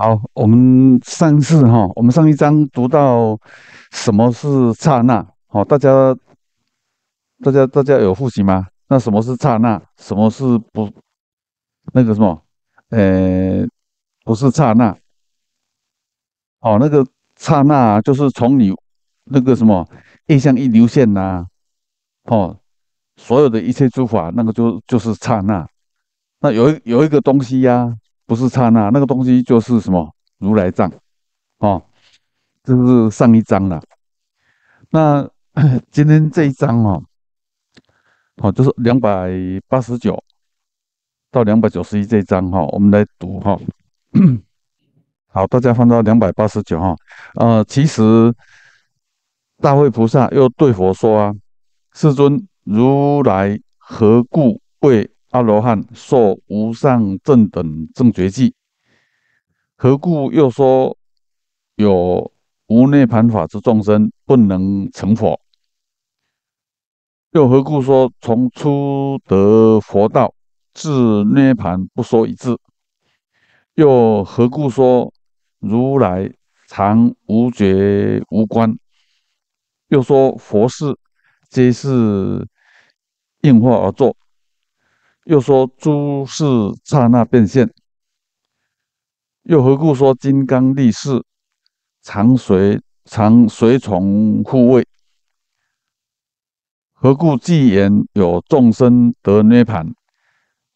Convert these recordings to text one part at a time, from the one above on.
好，我们上次哈，我们上一章读到什么是刹那，好，大家大家大家有复习吗？那什么是刹那？什么是不那个什么？呃，不是刹那，哦，那个刹那就是从你那个什么意向一流线呐，哦，所有的一切诸法那个就就是刹那，那有有一个东西呀。不是刹那，那个东西就是什么如来藏，哦，这是上一章了。那 今天这一章哦，好，就是两百八十九到两百九十一这一章哈，我们来读哈。好，大家放到两百八十九哈。呃，其实大慧菩萨又对佛说啊，世尊，如来何故会？阿罗汉受无上正等正觉记，何故又说有无涅盘法之众生不能成佛？又何故说从初得佛道至涅盘不说一字？又何故说如来常无觉无观？又说佛事皆是应化而作。又说诸事刹那变现，又何故说金刚力士常随常随从护卫？何故既言有众生得涅盘，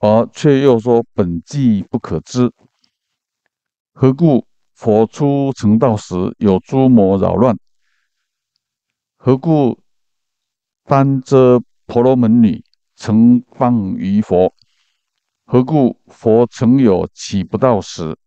而却又说本际不可知？何故佛出成道时有诸魔扰乱？何故般遮婆罗门女？成方于佛，何故佛曾有起不到死、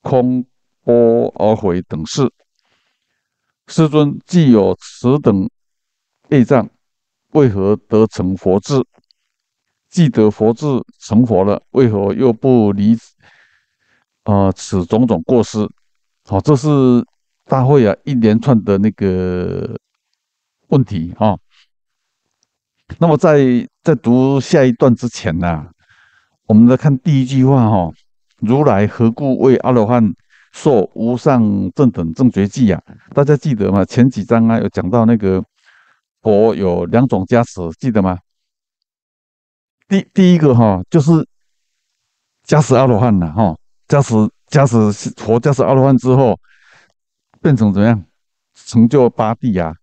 空波而回等事？师尊既有此等内障，为何得成佛智？既得佛智成佛了，为何又不离啊此种种过失？好，这是大会啊一连串的那个问题啊。那么，在在读下一段之前呢，我们来看第一句话哈，如来何故为阿罗汉说无上正等正觉记呀？大家记得吗？前几章啊，有讲到那个佛有两种加持，记得吗？第第一个哈，就是加持阿罗汉了哈，加持加持佛加持阿罗汉之后，变成怎么样？成就八地呀？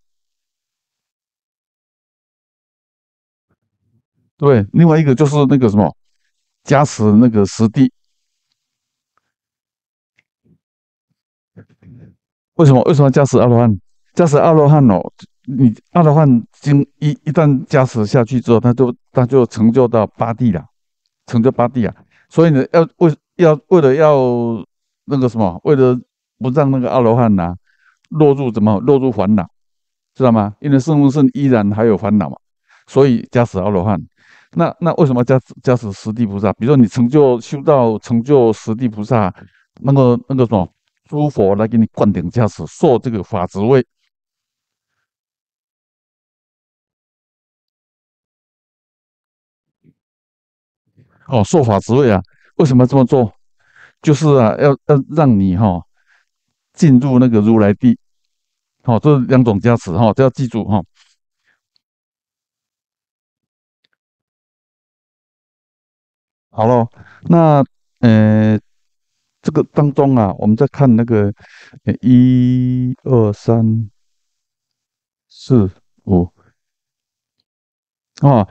对，另外一个就是那个什么加持那个实地，为什么？为什么加持阿罗汉？加持阿罗汉哦，你阿罗汉经一一旦加持下去之后，他就他就成就到八地了，成就八地啊！所以呢，要为要为了要那个什么，为了不让那个阿罗汉呐落入怎么落入烦恼，知道吗？因为圣不圣依然还有烦恼嘛，所以加持阿罗汉。那那为什么加持加持十地菩萨？比如说你成就修道成就十地菩萨，那个那个什么诸佛来给你灌顶加持，受这个法职位。哦，受法职位啊？为什么这么做？就是啊，要要让你哈进入那个如来地。好，这两种加持哈，都要记住哈。好了，那呃，这个当中啊，我们再看那个一二三四五啊，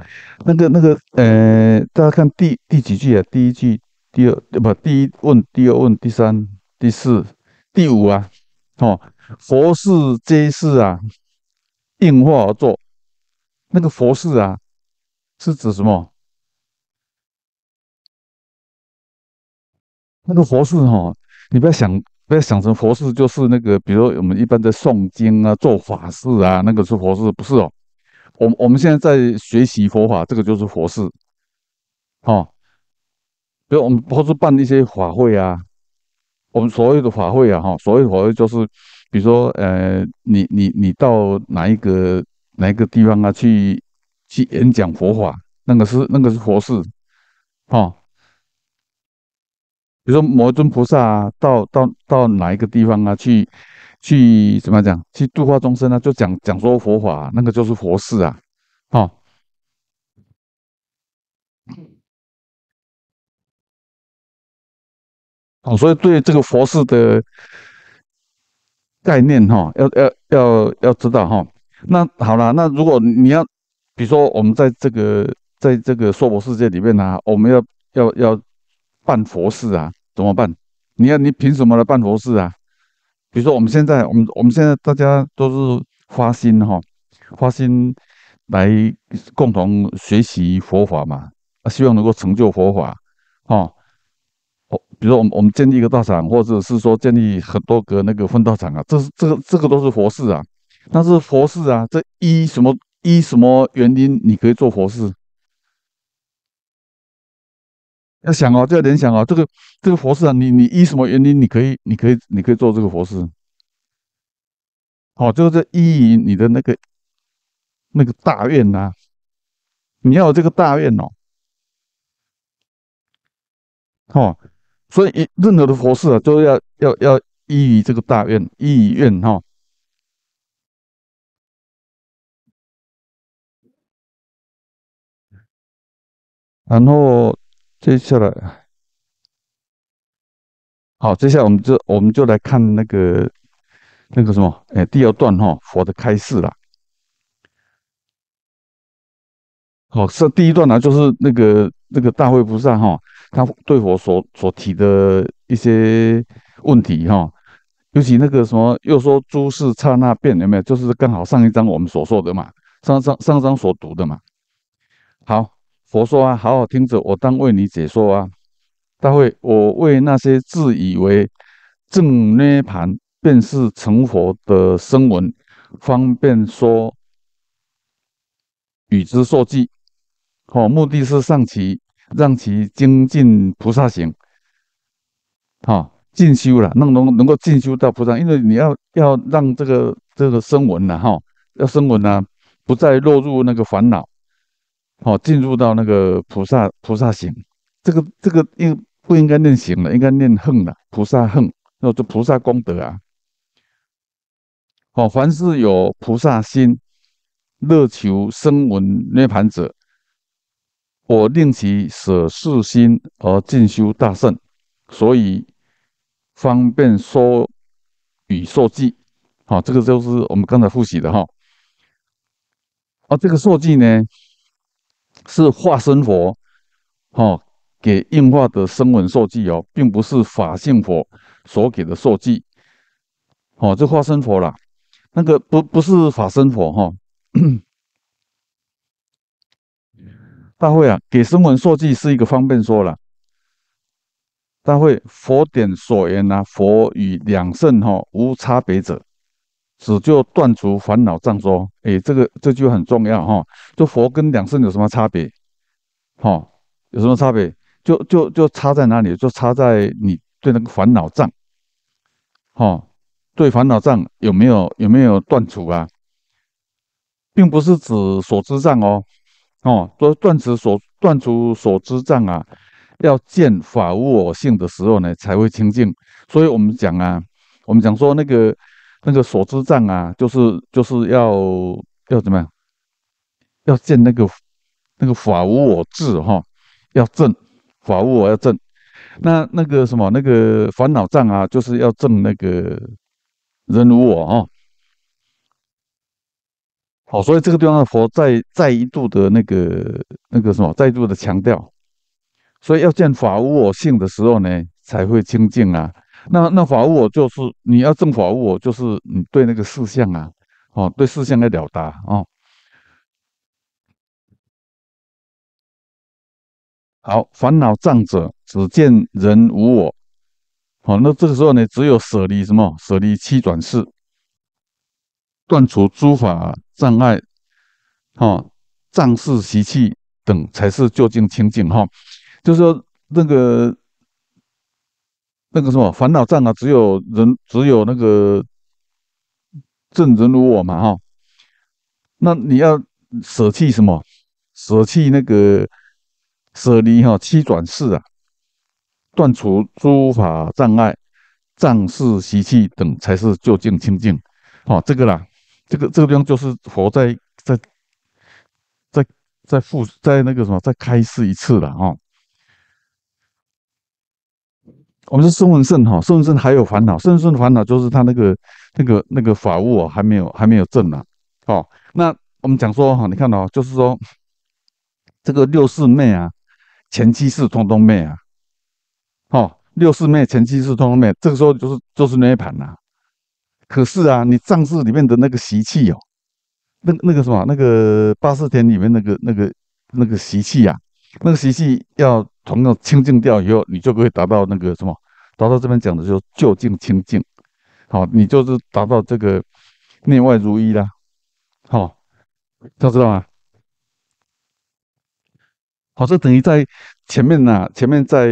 那个那个呃，大家看第第几句啊？第一句，第二不？第一问，第二问，第三，第四，第五啊？哦，佛事皆是啊，应化而作。那个佛事啊，是指什么？那个佛事哈，你不要想，不要想成佛事就是那个，比如我们一般的诵经啊、做法事啊，那个是佛事，不是哦。我我们现在在学习佛法，这个就是佛事，哦。比如我们不是办一些法会啊，我们所谓的法会啊，哈，所谓法会就是，比如说，呃，你你你到哪一个哪一个地方啊去去演讲佛法，那个是那个是佛事，哦。比如说摩尊菩萨啊，到到到哪一个地方啊，去去怎么讲，去度化众生啊，就讲讲说佛法，那个就是佛事啊，哦。好，所以对这个佛事的概念哈，要要要要知道哈。那好了，那如果你要，比如说我们在这个在这个娑婆世界里面啊，我们要要要。办佛事啊，怎么办？你看，你凭什么来办佛事啊？比如说，我们现在，我们我们现在大家都是发心哈，发心来共同学习佛法嘛，啊，希望能够成就佛法，哈。哦，比如说，我们我们建立一个道场，或者是说建立很多个那个分道场啊，这是这个这个都是佛事啊。但是佛事啊，这一什么一什么原因你可以做佛事？要想哦，就要联想哦，这个这个佛事啊，你你依什么原因，你可以你可以你可以做这个佛事，好，就是依于你的那个那个大愿呐，你要有这个大愿哦，好，所以任何的佛事啊，都要要要依于这个大愿，依愿哈，然后。接下来，好，接下来我们就我们就来看那个那个什么，哎，第二段哈，佛的开示了。好，是第一段呢，就是那个那个大慧菩萨哈，他对佛所所提的一些问题哈，尤其那个什么，又说诸事刹那变，有没有？就是刚好上一章我们所说的嘛，上上上章所读的嘛。好。佛说啊，好好听着，我当为你解说啊。大会，我为那些自以为正涅盘便是成佛的声闻，方便说与之说偈，好，目的是上其让其精进菩萨行，好，进修了，能能能够进修到菩萨，因为你要要让这个这个声闻呢，哈，要声闻呢，不再落入那个烦恼。好，进入到那个菩萨菩萨行，这个这个应不应该念行了？应该念恨了。菩萨恨，那就菩萨功德啊。好，凡是有菩萨心，乐求生闻涅盘者，我令其舍世心而进修大圣，所以方便说与说记。好，这个就是我们刚才复习的哈。哦，这个说记呢。是化身佛，哦，给应化的声闻受记哦，并不是法性佛所给的受记，哦，这化身佛啦，那个不不是法身佛哈。大会啊，给声闻受记是一个方便说了。大会佛典所言啊，佛与两圣哈无差别者。只就断除烦恼障说，哎，这个这句很重要哈。就佛跟两圣有什么差别？哈，有什么差别？就就就差在哪里？就差在你对那个烦恼障，哈，对烦恼障有没有有没有断除啊？并不是指所知障哦，哦，说断除所断除所知障啊，要见法无我性的时候呢，才会清净。所以我们讲啊，我们讲说那个。那个所知障啊，就是就是要要怎么样，要见那个那个法无我智哈，要证法无我要证。那那个什么那个烦恼障啊，就是要证那个人无我哈。好，所以这个地方的佛在再一度的那个那个什么，再一度的强调，所以要见法无我性的时候呢，才会清净啊。那那法我就是你要证法我就是你对那个事项啊，哦，对事项的了达哦。好，烦恼障者只见人无我，哦，那这个时候呢，只有舍离什么？舍离七转世，断除诸法障碍，哈，障事习气等才是究竟清净哈。就是说那个。那个什么烦恼障啊，只有人只有那个正人如我嘛，哈，那你要舍弃什么？舍弃那个舍离哈七转世啊，断除诸法障碍、障事习气等，才是究竟清净。好，这个啦，这个这个地方就是佛在在在在复在那个什么再开示一次了，哈。我们说圣人圣哈，圣人圣还有烦恼，圣人圣的烦恼就是他那个那个那个法务啊，还没有还没有正呐。哦，那我们讲说哈，你看哦，就是说这个六四妹啊，前妻是通通妹啊，哦，六四妹前妻是通通妹，这个时候就是就是那一盘呐。可是啊，你藏势里面的那个习气哦，那那个什么，那个八四天里面那个那个那个习气啊，那个习气要。同样清净掉以后，你就可以达到那个什么，达到这边讲的就就近清净，好，你就是达到这个内外如一啦，好，知道吗？好，这等于在前面呐，前面在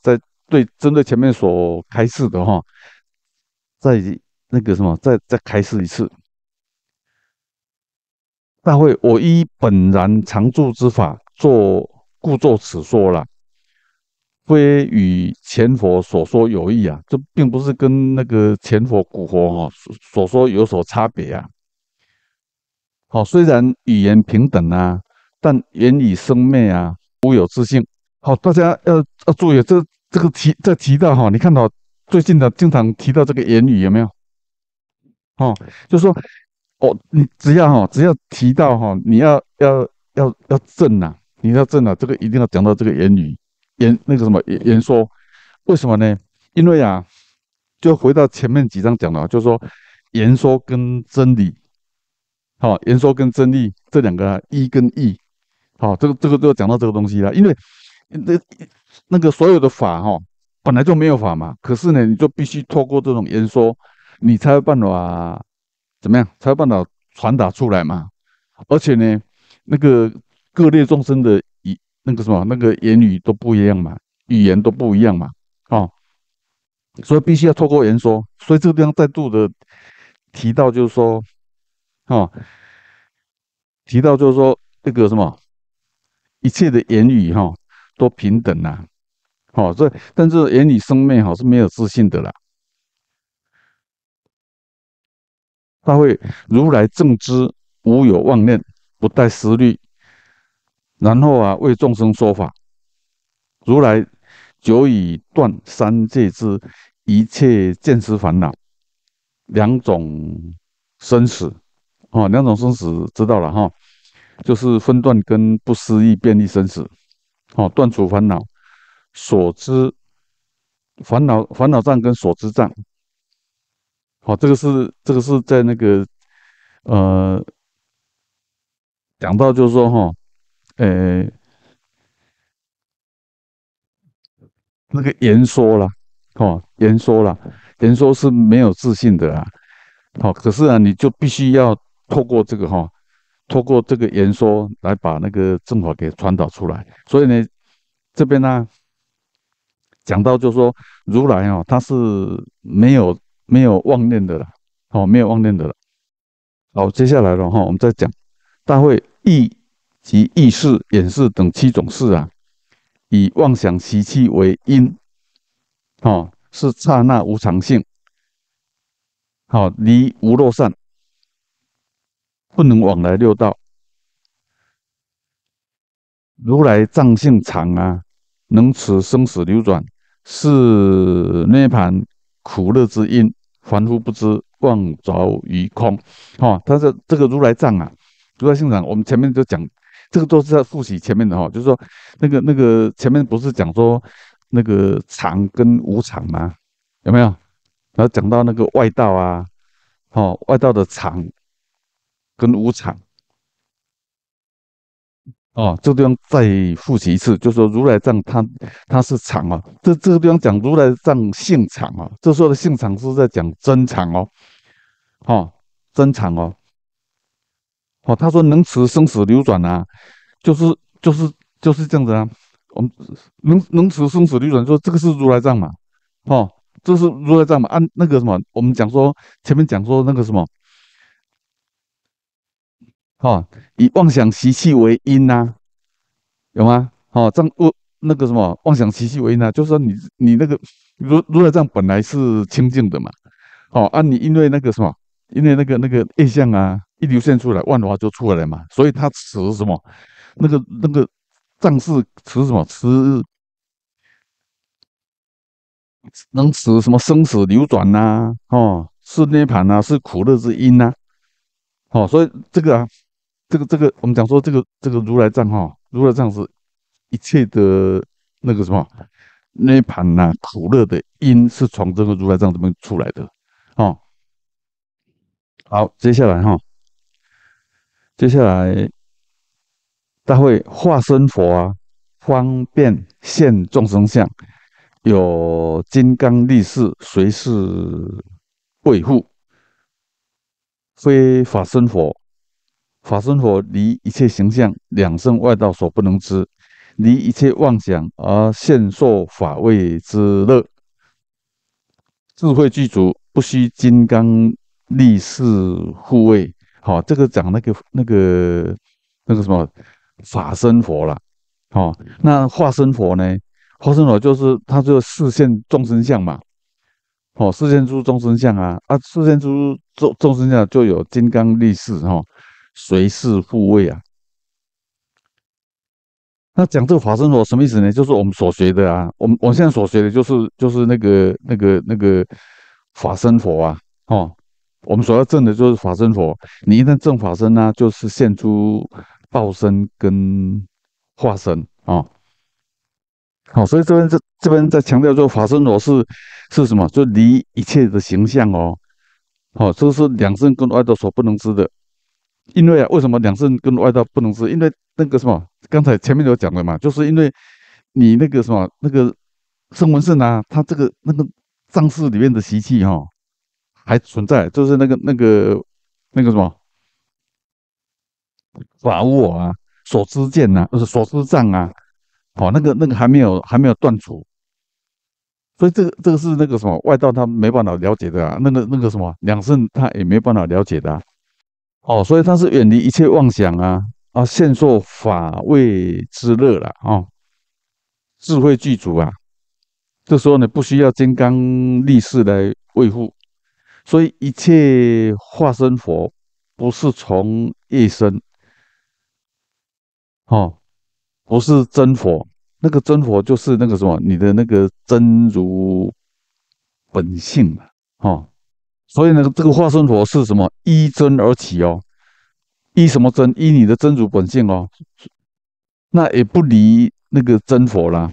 在对针对前面所开示的哈，在那个什么再再开示一次。大会我依本然常住之法做故作此说了。非与前佛所说有异啊，这并不是跟那个前佛古佛哈所说有所差别啊。好，虽然语言平等啊，但言语生灭啊，无有自性。好，大家要要注意这这个提这提到哈，你看到最近的经常提到这个言语有没有？哦，就说哦，你只要哈，只要提到哈，你要要要要正啊，你要正啊，这个一定要讲到这个言语。言那个什么言说，为什么呢？因为啊，就回到前面几章讲的，就是说言说跟真理，好，言说跟真理这两个一跟异，好，这个这个就讲到这个东西了。因为那那个所有的法哈，本来就没有法嘛，可是呢，你就必须透过这种言说，你才有办法怎么样，才有办法传达出来嘛。而且呢，那个各类众生的。那个什么，那个言语都不一样嘛，语言都不一样嘛，哦，所以必须要透过言说，所以这个地方再度的提到，就是说，哦，提到就是说那个什么，一切的言语哈都平等呐，好，这，但是言语生命好是没有自信的啦，他会如来正知无有妄念，不带思虑。然后啊，为众生说法。如来久已断三界之一切见思烦恼，两种生死，哦，两种生死知道了哈，就是分断跟不思议便利生死，哦，断除烦恼所知烦恼烦恼障跟所知障，好，这个是这个是在那个呃讲到就是说哈。呃，那个言说啦，哦，言说啦，言说是没有自信的啊，好，可是啊，你就必须要透过这个哈，透过这个言说来把那个正法给传导出来。所以呢，这边呢，讲到就说如来哦，他是没有没有妄念的了，哦，没有妄念的了。好，接下来了哈，我们再讲大会意。及意事、眼事等七种事啊，以妄想习气为因，哦，是刹那无常性。好，离无漏善，不能往来六道。如来藏性常啊，能持生死流转，是涅盘苦乐之因。凡夫不知，妄着于空。哦，他是这个如来藏啊，如来性藏，我们前面就讲。这个都是在复习前面的哈，就是说，那个那个前面不是讲说那个常跟无常吗？有没有？然后讲到那个外道啊，哦，外道的常跟无常。哦，这个地方再复习一次，就是说如来藏，它它是常啊。这这个地方讲如来藏性常啊，这时候的性常是在讲真常哦，哦，真常哦。哦，他说能持生死流转啊，就是就是就是这样子啊。我们能能持生死流转，说这个是如来藏嘛？哦，这是如来藏嘛？按那个什么，我们讲说前面讲说那个什么，哈，以妄想习气为因呐，有吗？哦，这样呃、那个什么妄想习气为因啊，就说你你那个如如来藏本来是清净的嘛？好啊，你因为那个什么，因为那个那个恶相啊。一流现出来，万华就出来了嘛。所以它持什么？那个那个藏式持什么？持能持什么生死流转呐？哦，是涅槃呐，是苦乐之因呐。哦，所以这个啊，这个这个，我们讲说这个这个如来藏哈，如来藏是一切的那个什么涅槃呐、苦乐的因是从这个如来藏这边出来的。哦，好，接下来哈。接下来，他会化身佛，方便现众生相，有金刚力士随侍卫护。非法身佛，法身佛离一切形象，两生外道所不能知，离一切妄想而现受法位之乐，智慧具足，不需金刚力士护卫。好，这个讲那个那个那个什么法身佛了，好，那化身佛呢？化身佛就是它就示现众生相嘛，好，示现出众生相啊，啊，示现出众众生相就有金刚力士哈，随世护位啊。那讲这个法身佛什么意思呢？就是我们所学的啊，我们我现在所学的就是就是那个那个那个法身佛啊，哦。我们所要证的就是法身佛。你一旦证法身呢，就是现出报身跟化身啊。好，所以这边这这边在强调，说，法身佛是是什么？就离一切的形象哦。好，这是两身跟外道所不能知的。因为啊，为什么两身跟外道不能知？因为那个什么，刚才前面有讲的嘛，就是因为你那个什么那个声文圣啊，他这个那个藏式里面的习气哈。还存在，就是那个、那个、那个什么法握啊、所知见呐，不是所知障啊，哦，那个、那个还没有还没有断除，所以这个、这个是那个什么外道他没办法了解的啊，那个、那个什么两圣他也没办法了解的，哦，所以他是远离一切妄想啊啊，现作法位之乐了啊，智慧具足啊，这时候呢不需要金刚力士来维护。所以一切化身佛，不是从一生，哈，不是真佛。那个真佛就是那个什么，你的那个真如本性嘛，哈。所以呢，这个化身佛是什么？依真而起哦，依什么真？依你的真如本性哦。那也不离那个真佛啦。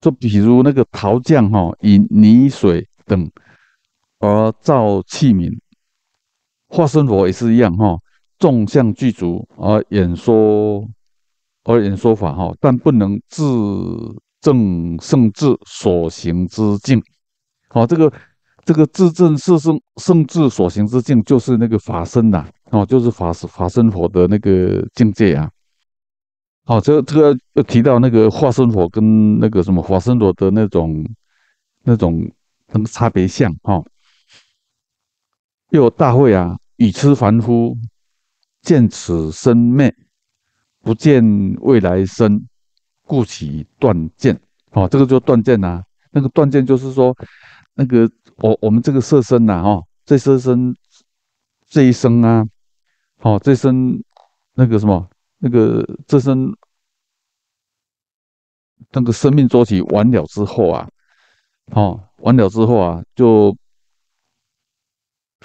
就比如那个陶匠哈，以泥水等。而造器皿，化生火也是一样哈，众相具足而演说，而演说法哈，但不能自证圣智所行之境。好，这个这个自证是圣圣智所行之境，就是那个法身呐，哦，就是法法身火的那个境界啊。好，这个这个提到那个化生火跟那个什么法生佛的那种那种那个差别相哈。又大会啊！以痴凡夫见此生灭，不见未来生，故起断见。哦，这个就断见呐。那个断见就是说，那个我我们这个色身呐，哈，这色身这一生啊，好，这身那个什么，那个这身那个生命周期完了之后啊，哦，完了之后啊，就。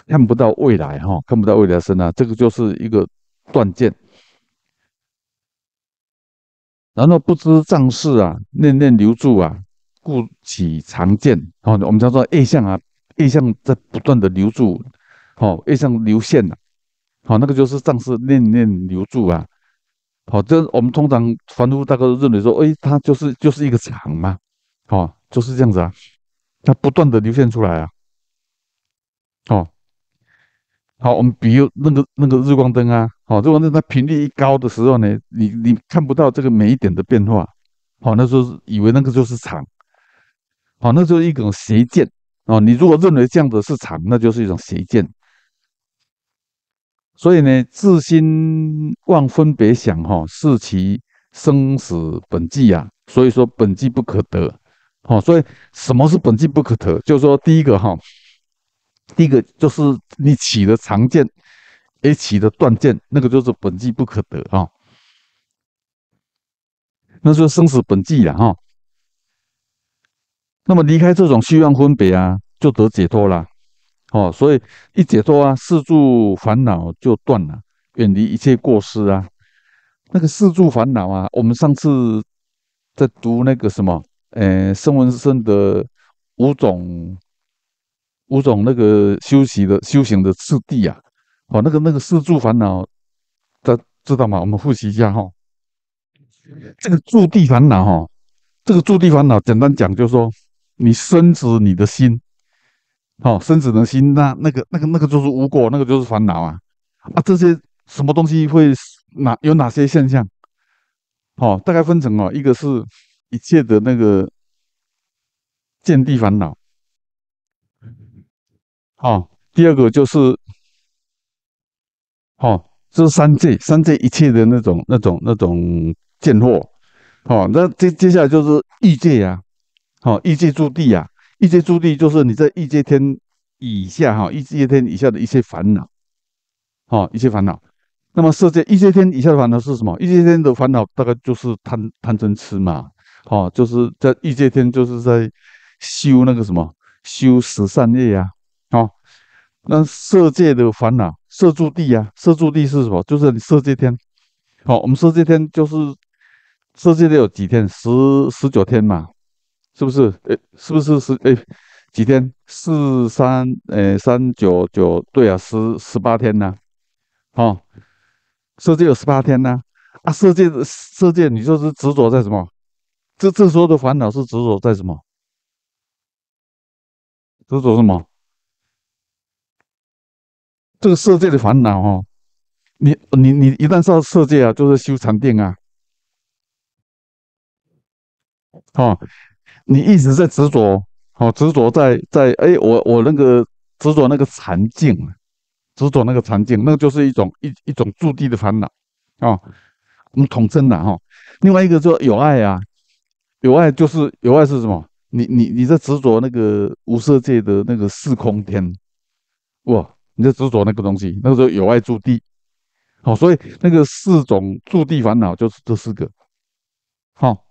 看不到未来哈，看不到未来生啊，这个就是一个断剑。然后不知藏势啊，念念留住啊，故起长剑啊，我们叫做 A 相啊，A 相在不断的留住，好，A 相流现了，好，那个就是藏势念念留住啊，好，这我们通常凡夫大哥认为说，哎，他就是就是一个场嘛，好，就是这样子啊，他不断的流现出来啊，哦。好，我们比如那个那个日光灯啊，好，日光灯它频率一高的时候呢，你你看不到这个每一点的变化，好，那时候以为那个就是场，好，那就是一种邪见啊。你如果认为这样的是场，那就是一种邪见。所以呢，自心妄分别想，哈，是其生死本际呀。所以说本际不可得，好，所以什么是本际不可得？就是说第一个哈。第一个就是你起的长见，也起的断剑，那个就是本际不可得啊。那是生死本际了哈。那么离开这种虚妄分别啊，就得解脱了。哦，所以一解脱啊，四住烦恼就断了，远离一切过失啊。那个四住烦恼啊，我们上次在读那个什么，嗯，圣文生的五种。五种那个修行的修行的次第啊，哦，那个那个四住烦恼，他知道吗？我们复习一下哈。这个住地烦恼哈，这个住地烦恼，简单讲就是说，你生子你的心，好，生子的心，那那个那个那个就是无果，那个就是烦恼啊。啊，这些什么东西会哪有哪些现象？哦，大概分成哦，一个是一切的那个见地烦恼。好，第二个就是，好，这是三界，三界一切的那种、那种、那种贱货。好，那接接下来就是异界呀，好，异界驻地呀，异界驻地就是你在异界天以下，哈，异界天以下的一些烦恼，好，一些烦恼。那么色界，异界天以下的烦恼是什么？异界天的烦恼大概就是贪贪嗔痴嘛，好，就是在异界天就是在修那个什么，修十善业呀。那色界的烦恼，色住地啊，色住地是什么？就是色界天。好，我们色界天就是色界，有几天？十十九天嘛，是不是？诶，是不是十？诶几天？四三，诶三九九，对啊，十十八天呢。好，色界有十八天呢。啊，色界色界，你就是执着在什么？这这时候的烦恼是执着在什么？执着什么？这个色界的烦恼哦，你你你一旦到色界啊，就是修禅定啊，哦，你一直在执着，哦，执着在在哎，我我那个执着那个禅境，执着那个禅境，那就是一种一一种驻地的烦恼啊，我们统称的哈。另外一个叫有爱啊，有爱就是有爱是什么？你你你在执着那个无色界的那个四空天，哇。你就执着那个东西，那个时候有爱住地，好，所以那个四种住地烦恼就是这四个，好。